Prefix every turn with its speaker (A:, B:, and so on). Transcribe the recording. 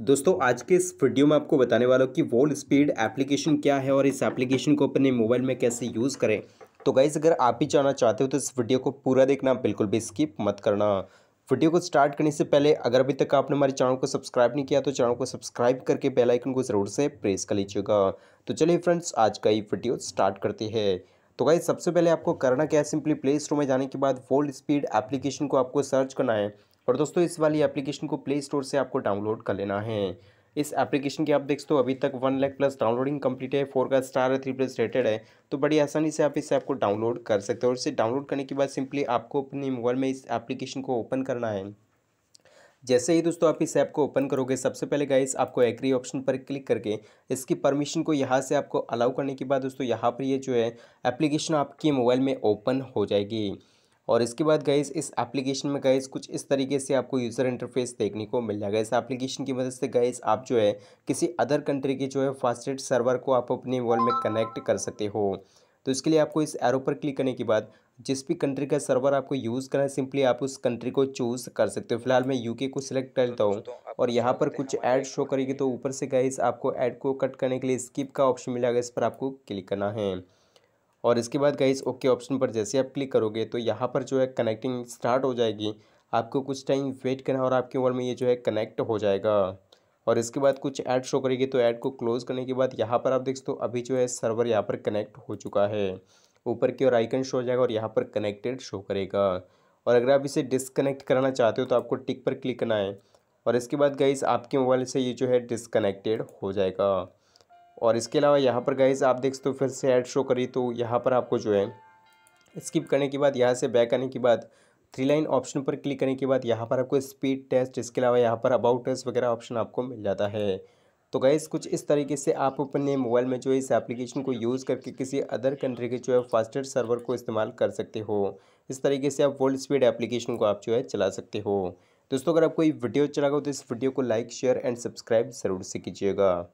A: दोस्तों आज के इस वीडियो में आपको बताने वाला हूँ कि वॉल स्पीड एप्लीकेशन क्या है और इस एप्लीकेशन को अपने मोबाइल में कैसे यूज़ करें तो गाइज़ अगर आप भी जाना चाहते हो तो इस वीडियो को पूरा देखना बिल्कुल भी स्किप मत करना वीडियो को स्टार्ट करने से पहले अगर अभी तक आपने हमारे चैनल को सब्सक्राइब नहीं किया तो चैनल को सब्सक्राइब करके बेलाइकन को ज़रूर से प्रेस कर लीजिएगा तो चलिए फ्रेंड्स आज का ये वीडियो स्टार्ट करते हैं तो गाइज सबसे पहले आपको करना क्या है सिंपली प्ले स्टोर में जाने के बाद वोल्ड स्पीड एप्लीकेशन को आपको सर्च करना है और दोस्तों इस वाली एप्लीकेशन को प्ले स्टोर से आपको डाउनलोड कर लेना है इस एप्लीकेशन की आप देखते हो अभी तक one lakh plus downloading complete है फोर का स्टार है थ्री प्लस रेटेड है तो बड़ी आसानी से आप इस ऐप को डाउनलोड कर सकते हो और इसे डाउनलोड करने के बाद सिंपली आपको अपने मोबाइल में इस एप्लीकेशन को ओपन करना है जैसे ही दोस्तों आप इस ऐप को ओपन करोगे सबसे पहले गाइस आपको एग्री ऑप्शन पर क्लिक करके इसकी परमिशन को यहाँ से आपको अलाउ करने के बाद दोस्तों यहाँ पर ये यह जो है एप्लीकेशन आपके मोबाइल में ओपन हो जाएगी और इसके बाद गाइज इस एप्लीकेशन में गाइज कुछ इस तरीके से आपको यूज़र इंटरफेस देखने को मिल जाएगा इस एप्लीकेशन की मदद से गाइज आप जो है किसी अदर कंट्री के जो है फास्टेड सर्वर को आप अपने मोबाइल में कनेक्ट कर सकते हो तो इसके लिए आपको इस एरो पर क्लिक करने के बाद जिस भी कंट्री का सर्वर आपको यूज़ करना है सिंपली आप उस कंट्री को चूज़ कर सकते हो फिलहाल मैं यूके को सिलेक्ट कर लेता हूँ और यहाँ पर कुछ ऐड शो करेगी तो ऊपर से गाइज आपको ऐड को कट करने के लिए स्किप का ऑप्शन मिलेगा इस पर आपको क्लिक करना है और इसके बाद गाइस ओके ऑप्शन पर जैसे आप क्लिक करोगे तो यहाँ पर जो है कनेक्टिंग स्टार्ट हो जाएगी आपको कुछ टाइम वेट करना और आपके मोबाइल में ये जो है कनेक्ट हो जाएगा और इसके बाद कुछ ऐड शो करेगी तो ऐड को क्लोज करने के बाद यहाँ पर आप देख सकते हो अभी जो है सर्वर यहाँ पर कनेक्ट हो चुका है ऊपर की ओर आइकन शो हो जाएगा और यहाँ पर कनेक्टेड शो करेगा और अगर आप इसे डिसकनेक्ट करना चाहते हो तो आपको टिक पर क्लिक करना है और इसके बाद गाइस आपके मोबाइल से ये जो है डिसकनेक्टेड हो जाएगा और इसके अलावा यहाँ पर गाइज आप देख सकते हो फिर से ऐड शो करी तो यहाँ पर आपको जो है स्किप करने के बाद यहाँ से बैक आने के बाद थ्री लाइन ऑप्शन पर क्लिक करने के बाद यहाँ पर आपको स्पीड टेस्ट इसके अलावा यहाँ पर अबाउट टेस्ट वगैरह ऑप्शन आपको मिल जाता है तो गाइज़ कुछ इस तरीके से आप अपने मोबाइल में जो है इस एप्लीकेशन को यूज़ करके किसी अदर कंट्री के जो है फास्टेड सर्वर को इस्तेमाल कर सकते हो इस तरीके से आप वर्ल्ड स्पीड एप्लीकेशन को आप जो है चला सकते हो दोस्तों अगर आपको ये वीडियो चला अच्छा हो तो इस वीडियो को लाइक शेयर एंड सब्सक्राइब ज़रूर से कीजिएगा